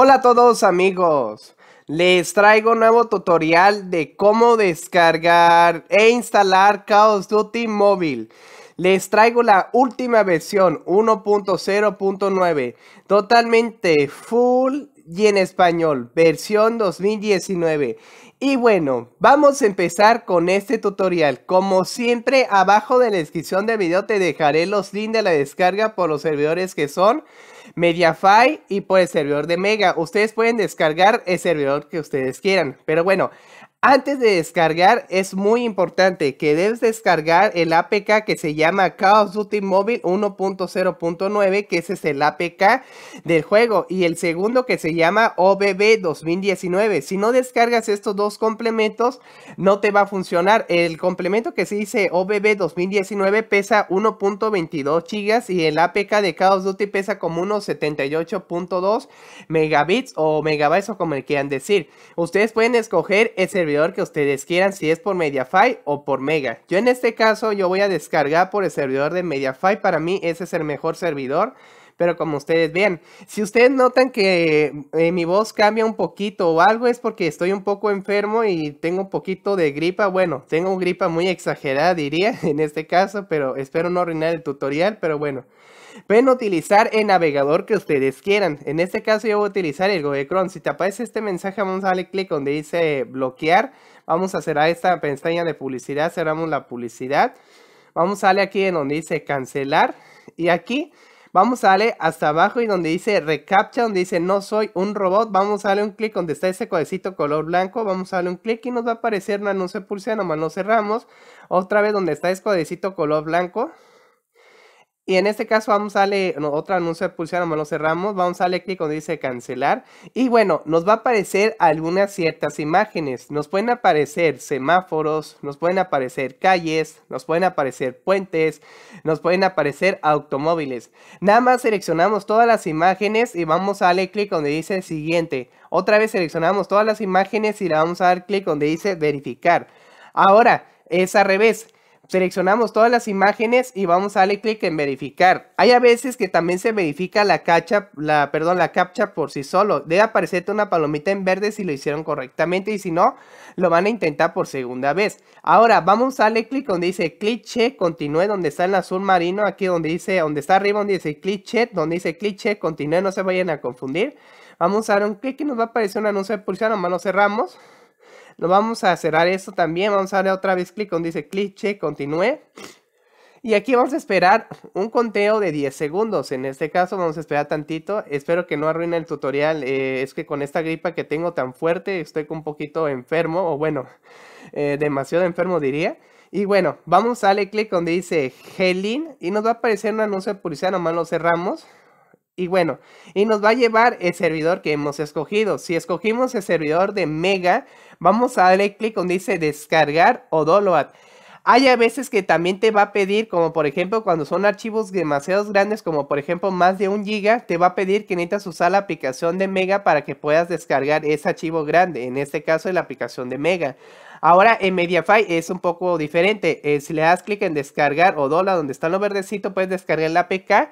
Hola a todos amigos, les traigo un nuevo tutorial de cómo descargar e instalar Chaos Duty móvil. Les traigo la última versión 1.0.9, totalmente full y en español, versión 2019. Y bueno, vamos a empezar con este tutorial. Como siempre, abajo de la descripción del video te dejaré los links de la descarga por los servidores que son Mediafy y por el servidor de Mega. Ustedes pueden descargar el servidor que ustedes quieran. Pero bueno, antes de descargar, es muy importante que debes descargar el APK que se llama Chaos Duty Mobile 1.0.9, que ese es el APK del juego, y el segundo que se llama OBB 2019. Si no descargas estos dos complementos, no te va a funcionar. El complemento que se dice OBB 2019 pesa 1.22 gigas y el APK de Chaos Duty pesa como unos 78.2 megabits o megabytes o como quieran decir. Ustedes pueden escoger ese que ustedes quieran, si es por Mediafire o por Mega. Yo en este caso yo voy a descargar por el servidor de Mediafire para mí ese es el mejor servidor pero como ustedes vean. Si ustedes notan que eh, mi voz cambia un poquito o algo, es porque estoy un poco enfermo y tengo un poquito de gripa. Bueno, tengo una gripa muy exagerada, diría, en este caso, pero espero no arruinar el tutorial, pero bueno. Pueden utilizar el navegador que ustedes quieran. En este caso yo voy a utilizar el Google Chrome. Si te aparece este mensaje, vamos a darle clic donde dice bloquear. Vamos a cerrar esta pestaña de publicidad. Cerramos la publicidad. Vamos a darle aquí en donde dice cancelar. Y aquí Vamos a darle hasta abajo y donde dice reCAPTCHA, donde dice no soy un robot, vamos a darle un clic donde está ese codecito color blanco, vamos a darle un clic y nos va a aparecer un anuncio de nomás lo cerramos. Otra vez donde está ese codecito color blanco, y en este caso vamos a darle otro anuncio pulsar, no lo cerramos, vamos a darle clic donde dice cancelar. Y bueno, nos va a aparecer algunas ciertas imágenes. Nos pueden aparecer semáforos, nos pueden aparecer calles, nos pueden aparecer puentes, nos pueden aparecer automóviles. Nada más seleccionamos todas las imágenes y vamos a darle clic donde dice siguiente. Otra vez seleccionamos todas las imágenes y le vamos a dar clic donde dice verificar. Ahora, es al revés Seleccionamos todas las imágenes y vamos a darle clic en verificar. Hay a veces que también se verifica la captcha, la, perdón, la captcha por sí solo. Debe aparecerte una palomita en verde si lo hicieron correctamente y si no, lo van a intentar por segunda vez. Ahora vamos a darle clic donde dice clic continúe donde está en azul marino, aquí donde dice, donde está arriba donde dice clic donde dice clic continúe, no se vayan a confundir. Vamos a dar un clic y nos va a aparecer un anuncio de pulsar, nomás lo cerramos. Lo vamos a cerrar esto también. Vamos a darle otra vez clic donde dice cliché, continúe. Y aquí vamos a esperar un conteo de 10 segundos. En este caso vamos a esperar tantito. Espero que no arruine el tutorial. Eh, es que con esta gripa que tengo tan fuerte estoy un poquito enfermo. O bueno, eh, demasiado enfermo diría. Y bueno, vamos a darle clic donde dice Helin. Y nos va a aparecer un anuncio de policía, Nomás lo cerramos. Y bueno, y nos va a llevar el servidor que hemos escogido. Si escogimos el servidor de Mega, vamos a darle clic donde dice descargar o download. Hay a veces que también te va a pedir, como por ejemplo cuando son archivos demasiado grandes, como por ejemplo más de un giga, te va a pedir que necesitas usar la aplicación de Mega para que puedas descargar ese archivo grande, en este caso es la aplicación de Mega. Ahora en Mediafire es un poco diferente, eh, si le das clic en descargar o dólar donde está lo verdecito, puedes descargar la APK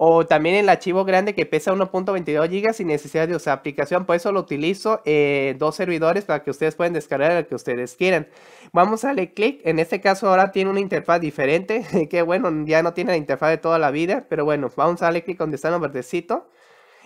o también el archivo grande que pesa 1.22 GB sin necesidad de usar aplicación. Por eso lo utilizo eh, dos servidores para que ustedes puedan descargar el que ustedes quieran. Vamos a darle clic. En este caso ahora tiene una interfaz diferente. que bueno, ya no tiene la interfaz de toda la vida. Pero bueno, vamos a darle clic donde está el verdecito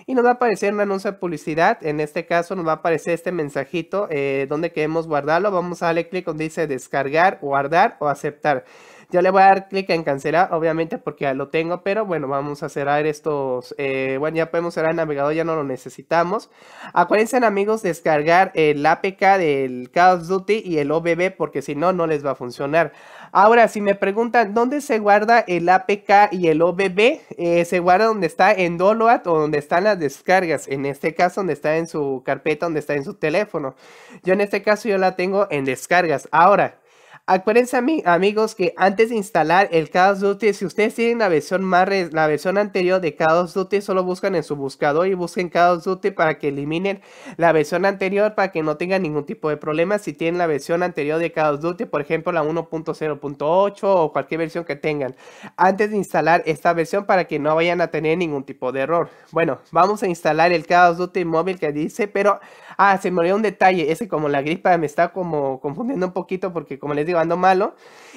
y nos va a aparecer un anuncio de publicidad. En este caso nos va a aparecer este mensajito eh, donde queremos guardarlo. Vamos a darle clic donde dice descargar, guardar o aceptar. Yo le voy a dar clic en cancelar, obviamente porque ya lo tengo, pero bueno, vamos a cerrar estos, eh, bueno, ya podemos cerrar el navegador, ya no lo necesitamos. Acuérdense amigos, descargar el APK del Call Duty y el OBB porque si no, no les va a funcionar. Ahora, si me preguntan dónde se guarda el APK y el OBB, eh, se guarda donde está en Download o donde están las descargas, en este caso donde está en su carpeta, donde está en su teléfono. Yo en este caso yo la tengo en descargas. Ahora, Acuérdense, amigos, que antes de instalar el Chaos Duty, si ustedes tienen la versión más la versión anterior de Chaos Duty, solo buscan en su buscador y busquen Chaos Duty para que eliminen la versión anterior para que no tengan ningún tipo de problema. Si tienen la versión anterior de Chaos Duty, por ejemplo, la 1.0.8 o cualquier versión que tengan, antes de instalar esta versión para que no vayan a tener ningún tipo de error. Bueno, vamos a instalar el Chaos Duty móvil que dice, pero ah, se me olvidó un detalle, ese como la gripa me está como confundiendo un poquito porque como les digo ando malo.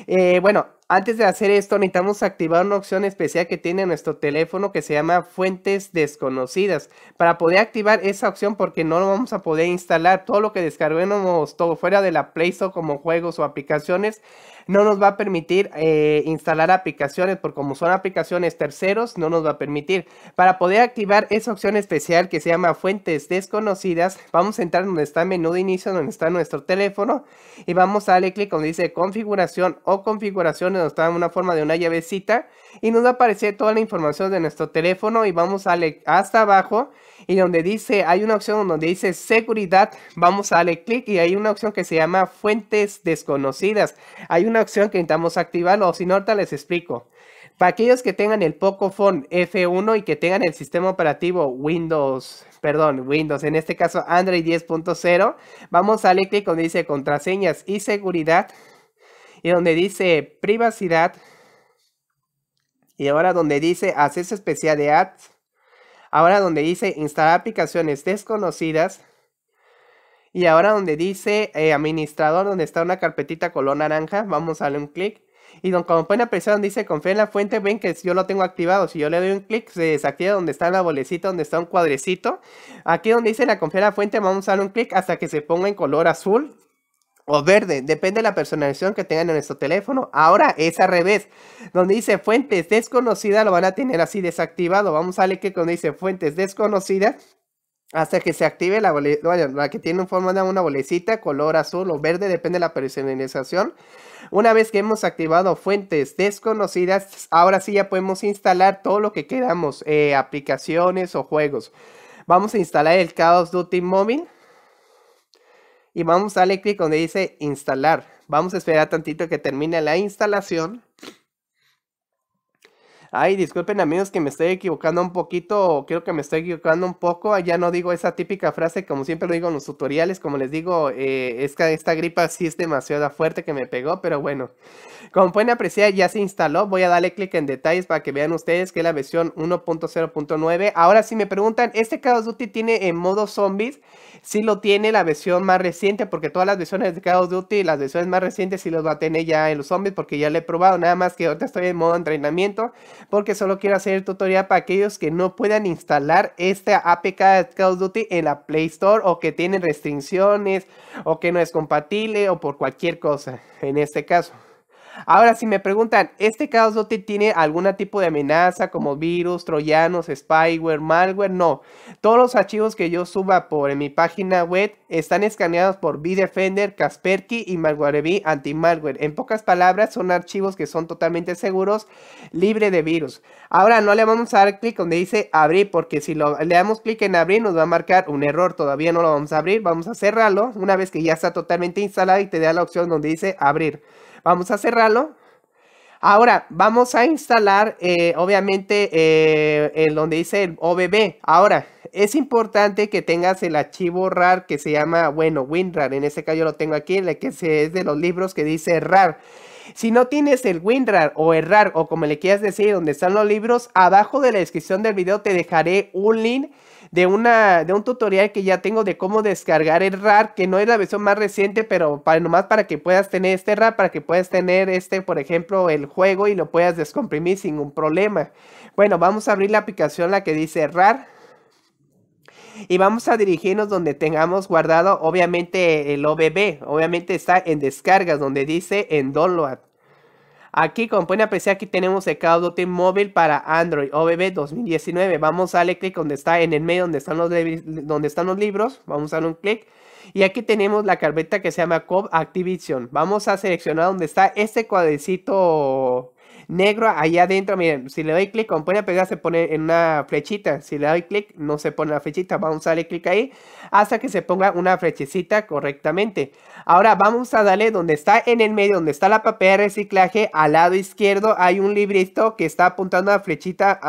Eh, bueno, antes de hacer esto necesitamos activar una opción especial que tiene nuestro teléfono que se llama fuentes desconocidas. Para poder activar esa opción porque no lo vamos a poder instalar todo lo que descarguemos todo fuera de la Play Store como juegos o aplicaciones no nos va a permitir eh, instalar aplicaciones porque como son aplicaciones terceros no nos va a permitir. Para poder activar esa opción especial que se llama fuentes desconocidas vamos a entrar donde está el menú de inicio donde está nuestro teléfono y vamos a darle clic donde dice configuración o configuración nos da una forma de una llavecita y nos va a aparecer toda la información de nuestro teléfono y vamos a hasta abajo y donde dice, hay una opción donde dice seguridad, vamos a darle clic y hay una opción que se llama fuentes desconocidas. Hay una opción que intentamos activar o si no, les explico. Para aquellos que tengan el poco phone F1 y que tengan el sistema operativo Windows, perdón, Windows, en este caso Android 10.0, vamos a darle clic donde dice contraseñas y seguridad y donde dice privacidad, y ahora donde dice acceso especial de ads, ahora donde dice instalar aplicaciones desconocidas, y ahora donde dice eh, administrador, donde está una carpetita color naranja, vamos a darle un clic. Y donde, como pueden apreciar, donde dice confiar en la fuente, ven que yo lo tengo activado. Si yo le doy un clic, se desactiva donde está la bolecita, donde está un cuadrecito. Aquí donde dice la confiar en la fuente, vamos a darle un clic hasta que se ponga en color azul o verde, depende de la personalización que tengan en nuestro teléfono. Ahora es al revés, donde dice fuentes desconocidas lo van a tener así desactivado. Vamos a darle que cuando dice fuentes desconocidas hasta que se active la boleta la que tiene un forma de una bolecita, color azul o verde, depende de la personalización. Una vez que hemos activado fuentes desconocidas, ahora sí ya podemos instalar todo lo que queramos, eh, aplicaciones o juegos. Vamos a instalar el Chaos Duty Mobile y vamos a darle clic donde dice instalar. Vamos a esperar tantito que termine la instalación. Ay, disculpen amigos que me estoy equivocando un poquito, o creo que me estoy equivocando un poco, ah, ya no digo esa típica frase como siempre lo digo en los tutoriales, como les digo, eh, esta gripa sí es demasiado fuerte que me pegó, pero bueno, como pueden apreciar ya se instaló, voy a darle clic en detalles para que vean ustedes que es la versión 1.0.9, ahora si me preguntan, ¿este Call of Duty tiene en modo zombies? Sí lo tiene la versión más reciente, porque todas las versiones de Call of Duty, las versiones más recientes sí los va a tener ya en los zombies, porque ya lo he probado, nada más que ahorita estoy en modo entrenamiento, porque solo quiero hacer el tutorial para aquellos que no puedan instalar esta APK de Call of Duty en la Play Store o que tienen restricciones o que no es compatible o por cualquier cosa en este caso. Ahora, si me preguntan, ¿este Chaos te tiene algún tipo de amenaza como virus, troyanos, spyware, malware? No. Todos los archivos que yo suba por mi página web están escaneados por Bitdefender, Kaspersky y MalwareB anti-malware. En pocas palabras, son archivos que son totalmente seguros, libre de virus. Ahora, no le vamos a dar clic donde dice abrir, porque si le damos clic en abrir nos va a marcar un error. Todavía no lo vamos a abrir, vamos a cerrarlo una vez que ya está totalmente instalado y te da la opción donde dice abrir. Vamos a cerrarlo. Ahora vamos a instalar, eh, obviamente, eh, el donde dice el OBB. Ahora, es importante que tengas el archivo RAR que se llama, bueno, WinRAR. En este caso yo lo tengo aquí, el que es de los libros que dice RAR. Si no tienes el WinRAR o errar RAR o como le quieras decir, donde están los libros, abajo de la descripción del video te dejaré un link de, una, de un tutorial que ya tengo de cómo descargar el RAR, que no es la versión más reciente, pero para, nomás para que puedas tener este RAR, para que puedas tener este, por ejemplo, el juego y lo puedas descomprimir sin un problema. Bueno, vamos a abrir la aplicación, la que dice RAR y vamos a dirigirnos donde tengamos guardado obviamente el OBB, obviamente está en descargas donde dice en download. Aquí como pueden apreciar aquí tenemos el Call móvil para Android OBB 2019. Vamos a darle clic donde está en el medio donde están los, donde están los libros. Vamos a darle un clic. Y aquí tenemos la carpeta que se llama Cobb Activision. Vamos a seleccionar donde está este cuadrecito negro allá adentro. Miren, si le doy clic con pues a pegar se pone en una flechita. Si le doy clic no se pone la flechita. Vamos a darle clic ahí hasta que se ponga una flechecita correctamente. Ahora vamos a darle donde está en el medio, donde está la papel de reciclaje. Al lado izquierdo hay un librito que está apuntando la flechita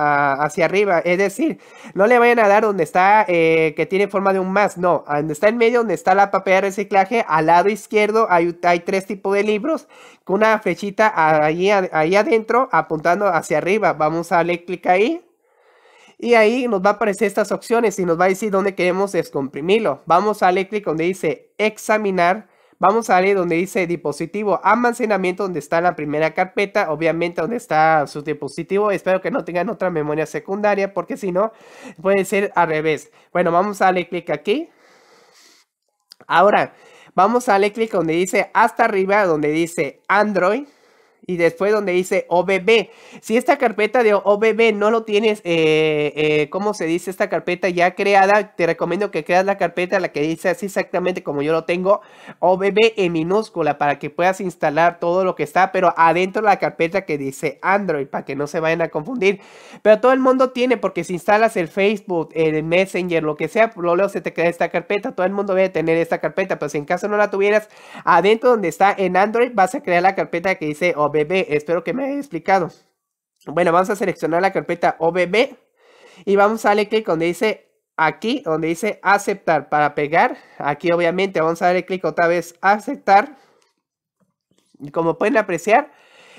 hacia arriba. Es decir, no le vayan a dar donde está eh, que tiene forma de un más. No, donde está en medio, donde está la papel de reciclaje. Al lado izquierdo hay, hay tres tipos de libros con una flechita ahí adentro apuntando hacia arriba. Vamos a darle clic ahí. Y ahí nos va a aparecer estas opciones y nos va a decir dónde queremos descomprimirlo. Vamos a darle clic donde dice examinar. Vamos a darle donde dice dispositivo almacenamiento, donde está la primera carpeta, obviamente donde está su dispositivo. Espero que no tengan otra memoria secundaria porque si no puede ser al revés. Bueno, vamos a darle clic aquí. Ahora, vamos a darle clic donde dice hasta arriba, donde dice Android y después donde dice OBB. Si esta carpeta de OBB no lo tienes, eh, eh, ¿cómo se dice? Esta carpeta ya creada, te recomiendo que creas la carpeta, la que dice así exactamente como yo lo tengo, OBB en minúscula, para que puedas instalar todo lo que está, pero adentro la carpeta que dice Android, para que no se vayan a confundir. Pero todo el mundo tiene, porque si instalas el Facebook, el Messenger, lo que sea, luego se te crea esta carpeta, todo el mundo debe tener esta carpeta, pero si en caso no la tuvieras, adentro donde está en Android, vas a crear la carpeta que dice OBB Espero que me haya explicado. Bueno, vamos a seleccionar la carpeta OBB y vamos a darle clic donde dice aquí, donde dice aceptar para pegar. Aquí obviamente vamos a darle clic otra vez aceptar. Y como pueden apreciar,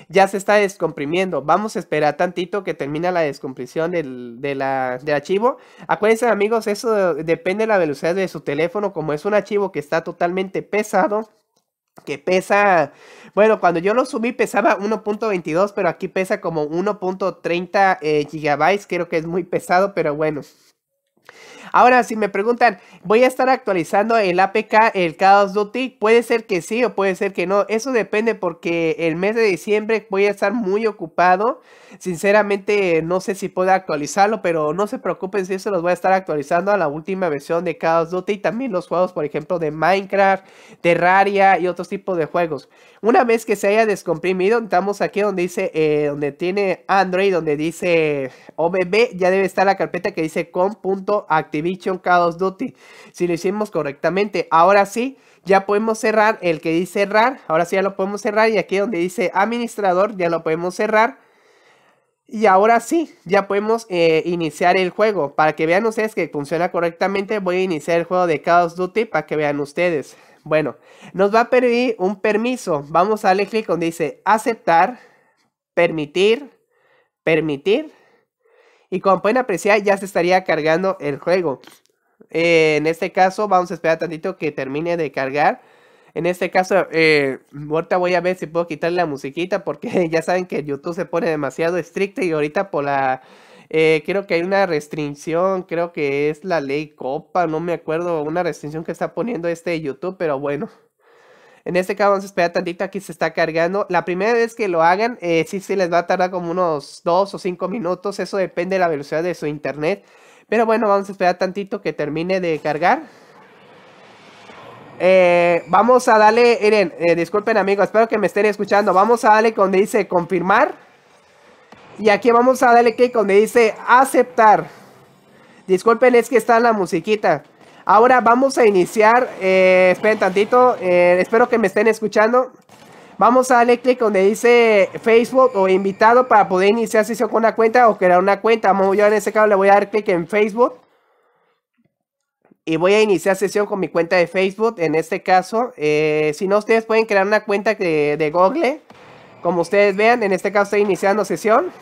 ya se está descomprimiendo. Vamos a esperar tantito que termina la descompresión del, archivo. Acuérdense amigos, eso depende de la velocidad de su teléfono. Como es un archivo que está totalmente pesado, que pesa, bueno, cuando yo lo subí pesaba 1.22, pero aquí pesa como 1.30 GB, eh, gigabytes, creo que es muy pesado, pero bueno. Ahora, si me preguntan, ¿voy a estar actualizando el APK, el Chaos Duty? Puede ser que sí o puede ser que no. Eso depende porque el mes de diciembre voy a estar muy ocupado. Sinceramente, no sé si puedo actualizarlo, pero no se preocupen si se los voy a estar actualizando a la última versión de Chaos Duty. Y también los juegos, por ejemplo, de Minecraft, Terraria y otros tipos de juegos. Una vez que se haya descomprimido, estamos aquí donde dice, eh, donde tiene Android, donde dice OBB, ya debe estar la carpeta que dice con.activar. Duty. Si lo hicimos correctamente. Ahora sí, ya podemos cerrar el que dice cerrar. Ahora sí ya lo podemos cerrar. Y aquí donde dice administrador ya lo podemos cerrar. Y ahora sí, ya podemos eh, iniciar el juego. Para que vean ustedes que funciona correctamente, voy a iniciar el juego de Chaos Duty para que vean ustedes. Bueno, nos va a pedir un permiso. Vamos a darle clic donde dice aceptar, permitir, permitir y como pueden apreciar, ya se estaría cargando el juego. Eh, en este caso, vamos a esperar tantito que termine de cargar. En este caso, eh, ahorita voy a ver si puedo quitarle la musiquita porque ya saben que YouTube se pone demasiado estricta y ahorita por la... Eh, creo que hay una restricción, creo que es la ley Copa, no me acuerdo, una restricción que está poniendo este YouTube, pero bueno. En este caso vamos a esperar tantito, aquí se está cargando. La primera vez que lo hagan, eh, sí sí les va a tardar como unos 2 o 5 minutos, eso depende de la velocidad de su internet. Pero bueno, vamos a esperar tantito que termine de cargar. Eh, vamos a darle, miren, eh, disculpen amigos, espero que me estén escuchando. Vamos a darle donde dice confirmar. Y aquí vamos a darle clic donde dice aceptar. Disculpen, es que está la musiquita. Ahora vamos a iniciar. Eh, esperen tantito. Eh, espero que me estén escuchando. Vamos a darle clic donde dice Facebook o invitado para poder iniciar sesión con una cuenta o crear una cuenta. Yo en este caso le voy a dar clic en Facebook. Y voy a iniciar sesión con mi cuenta de Facebook. En este caso, eh, si no, ustedes pueden crear una cuenta de, de Google. Como ustedes vean, en este caso estoy iniciando sesión.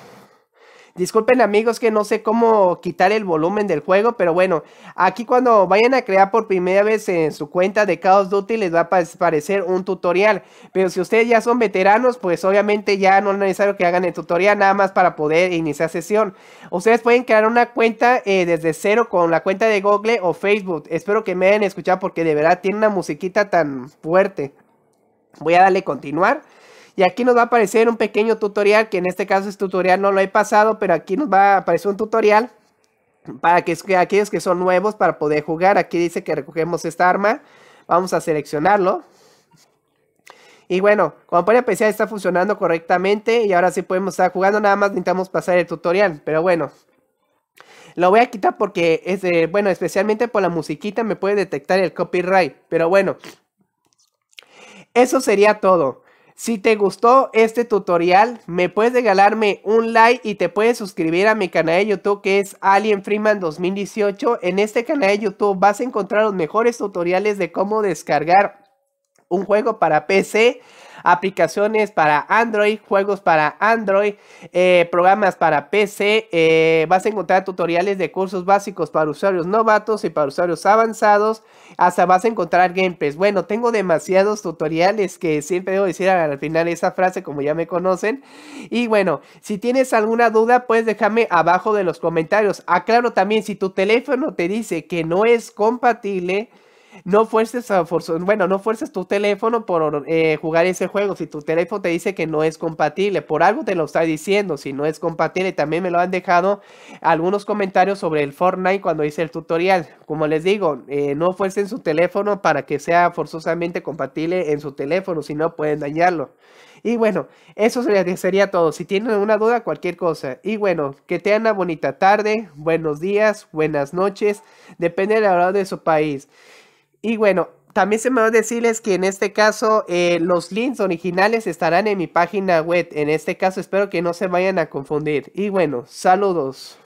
Disculpen amigos que no sé cómo quitar el volumen del juego, pero bueno, aquí cuando vayan a crear por primera vez en su cuenta de Chaos Duty les va a aparecer un tutorial. Pero si ustedes ya son veteranos, pues obviamente ya no es necesario que hagan el tutorial nada más para poder iniciar sesión. Ustedes pueden crear una cuenta eh, desde cero con la cuenta de Google o Facebook. Espero que me hayan escuchado porque de verdad tiene una musiquita tan fuerte. Voy a darle continuar. Y aquí nos va a aparecer un pequeño tutorial, que en este caso es este tutorial, no lo he pasado, pero aquí nos va a aparecer un tutorial para que, que aquellos que son nuevos para poder jugar. Aquí dice que recogemos esta arma. Vamos a seleccionarlo. Y bueno, como pueden apreciar está funcionando correctamente y ahora sí podemos estar jugando. Nada más necesitamos pasar el tutorial, pero bueno. Lo voy a quitar porque, es de, bueno, especialmente por la musiquita me puede detectar el copyright. Pero bueno, eso sería todo. Si te gustó este tutorial, me puedes regalarme un like y te puedes suscribir a mi canal de YouTube que es Alien Freeman 2018. En este canal de YouTube vas a encontrar los mejores tutoriales de cómo descargar un juego para PC aplicaciones para Android, juegos para Android, eh, programas para PC. Eh, vas a encontrar tutoriales de cursos básicos para usuarios novatos y para usuarios avanzados. Hasta vas a encontrar gameplays. Bueno, tengo demasiados tutoriales que siempre debo decir al final esa frase como ya me conocen. Y bueno, si tienes alguna duda, pues déjame abajo de los comentarios. Aclaro también, si tu teléfono te dice que no es compatible no fuerces bueno, no fuerces tu teléfono por eh, jugar ese juego. Si tu teléfono te dice que no es compatible, por algo te lo está diciendo, si no es compatible. También me lo han dejado algunos comentarios sobre el Fortnite cuando hice el tutorial. Como les digo, eh, no fuercen su teléfono para que sea forzosamente compatible en su teléfono, si no pueden dañarlo. Y bueno, eso sería, todo. Si tienen alguna duda, cualquier cosa. Y bueno, que tengan una bonita tarde, buenos días, buenas noches, depende de la hora de su país. Y bueno, también se me va a decirles que en este caso eh, los links originales estarán en mi página web. En este caso espero que no se vayan a confundir. Y bueno, saludos.